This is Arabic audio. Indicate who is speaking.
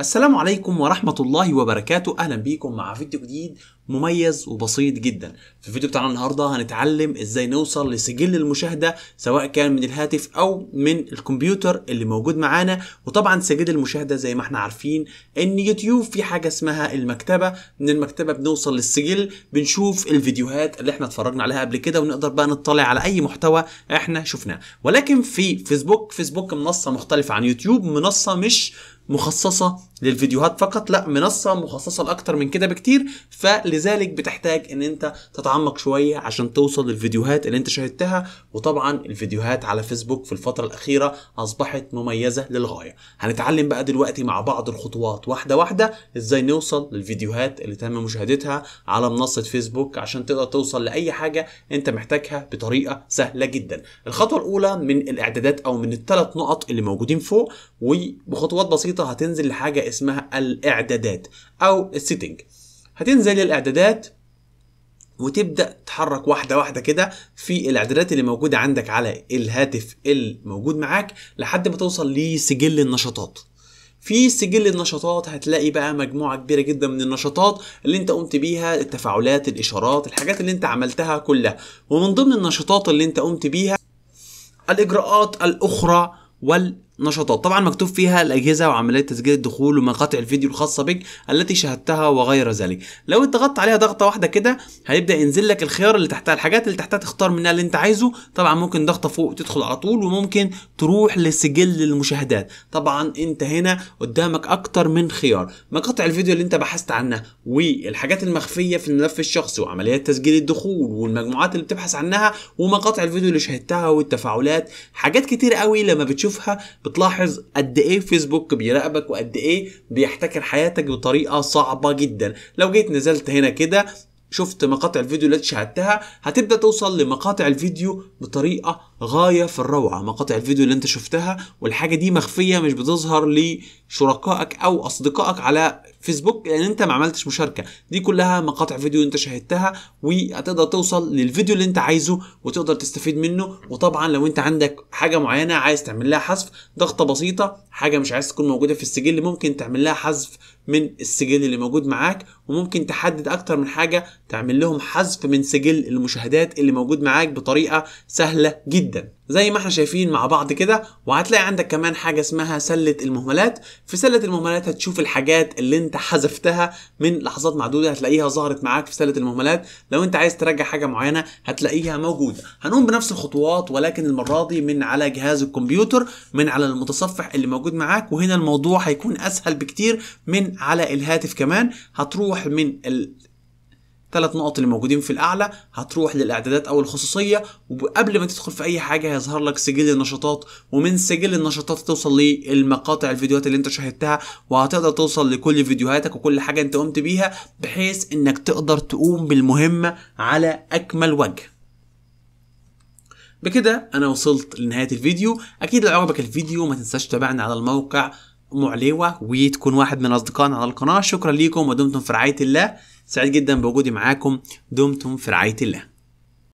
Speaker 1: السلام عليكم ورحمة الله وبركاته أهلا بيكم مع فيديو جديد مميز وبسيط جدا في الفيديو بتاعنا النهارده هنتعلم ازاي نوصل لسجل المشاهده سواء كان من الهاتف او من الكمبيوتر اللي موجود معانا وطبعا سجل المشاهده زي ما احنا عارفين ان يوتيوب في حاجه اسمها المكتبه من المكتبه بنوصل للسجل بنشوف الفيديوهات اللي احنا اتفرجنا عليها قبل كده ونقدر بقى نطلع على اي محتوى احنا شفناه ولكن في فيسبوك فيسبوك منصه مختلفه عن يوتيوب منصه مش مخصصه للفيديوهات فقط لا منصه مخصصه لاكتر من كده بكتير فل لذلك بتحتاج ان انت تتعمق شويه عشان توصل للفيديوهات اللي انت شاهدتها وطبعا الفيديوهات على فيسبوك في الفتره الاخيره اصبحت مميزه للغايه هنتعلم بقى دلوقتي مع بعض الخطوات واحده واحده ازاي نوصل للفيديوهات اللي تم مشاهدتها على منصه فيسبوك عشان تقدر توصل لاي حاجه انت محتاجها بطريقه سهله جدا الخطوه الاولى من الاعدادات او من الثلاث نقط اللي موجودين فوق وبخطوات بسيطه هتنزل لحاجه اسمها الاعدادات او السيتنج هتنزل الاعدادات وتبدا تحرك واحده واحده كده في الاعدادات اللي موجوده عندك على الهاتف الموجود معاك لحد ما توصل لسجل النشاطات في سجل النشاطات هتلاقي بقى مجموعة كبيرة جدا من النشاطات اللي انت قمت بيها التفاعلات الإشارات الحاجات اللي انت عملتها كلها ومن ضمن النشاطات اللي انت قمت بيها الإجراءات الأخرى وال نشاطات طبعا مكتوب فيها الاجهزه وعمليه تسجيل الدخول ومقاطع الفيديو الخاصه بك التي شاهدتها وغير ذلك لو انت ضغطت عليها ضغطه واحده كده هيبدا ينزل لك الخيار اللي تحتها الحاجات اللي تحتها تختار منها اللي انت عايزه طبعا ممكن ضغطه فوق تدخل على طول وممكن تروح لسجل المشاهدات طبعا انت هنا قدامك اكتر من خيار مقاطع الفيديو اللي انت بحثت عنها والحاجات المخفيه في الملف الشخصي وعمليات تسجيل الدخول والمجموعات اللي بتبحث عنها ومقاطع الفيديو اللي شاهدتها والتفاعلات حاجات كتير قوي لما بتشوفها بتلاحظ قد ايه فيسبوك بيراقبك وقد ايه بيحتكر حياتك بطريقه صعبه جدا لو جيت نزلت هنا كده شفت مقاطع الفيديو اللي شاهدتها هتبدا توصل لمقاطع الفيديو بطريقه غايه في الروعه مقاطع الفيديو اللي انت شفتها والحاجه دي مخفيه مش بتظهر لشركائك او اصدقائك على فيسبوك لان انت ما عملتش مشاركه دي كلها مقاطع فيديو انت شاهدتها وهتقدر توصل للفيديو اللي انت عايزه وتقدر تستفيد منه وطبعا لو انت عندك حاجه معينه عايز تعمل لها حذف ضغطه بسيطه حاجه مش عايز تكون موجوده في السجل ممكن تعمل لها حذف من السجل اللي موجود معاك وممكن تحدد اكتر من حاجه تعمل لهم حذف من سجل المشاهدات اللي موجود معاك بطريقة سهلة جدا زي ما احنا شايفين مع بعض كده وهتلاقي عندك كمان حاجة اسمها سلة المهملات في سلة المهملات هتشوف الحاجات اللي انت حذفتها من لحظات معدودة هتلاقيها ظهرت معاك في سلة المهملات لو انت عايز ترجع حاجة معينة هتلاقيها موجودة هنقوم بنفس الخطوات ولكن المرة دي من على جهاز الكمبيوتر من على المتصفح اللي موجود معاك وهنا الموضوع هيكون اسهل بكتير من على الهاتف كمان هتروح من ال... ثلاث نقط اللي موجودين في الاعلى هتروح للاعدادات او الخصوصيه وقبل ما تدخل في اي حاجه هيظهر لك سجل النشاطات ومن سجل النشاطات توصل للمقاطع الفيديوهات اللي انت شاهدتها وهتقدر توصل لكل فيديوهاتك وكل حاجه انت قمت بيها بحيث انك تقدر تقوم بالمهمه على اكمل وجه بكده انا وصلت لنهايه الفيديو اكيد لو عجبك الفيديو ما تنساش تتابعنا على الموقع معلوة وتكون واحد من أصدقائنا على القناة شكرا ليكم ودمتم في رعاية الله سعيد جدا بوجودي معاكم دمتم في رعاية الله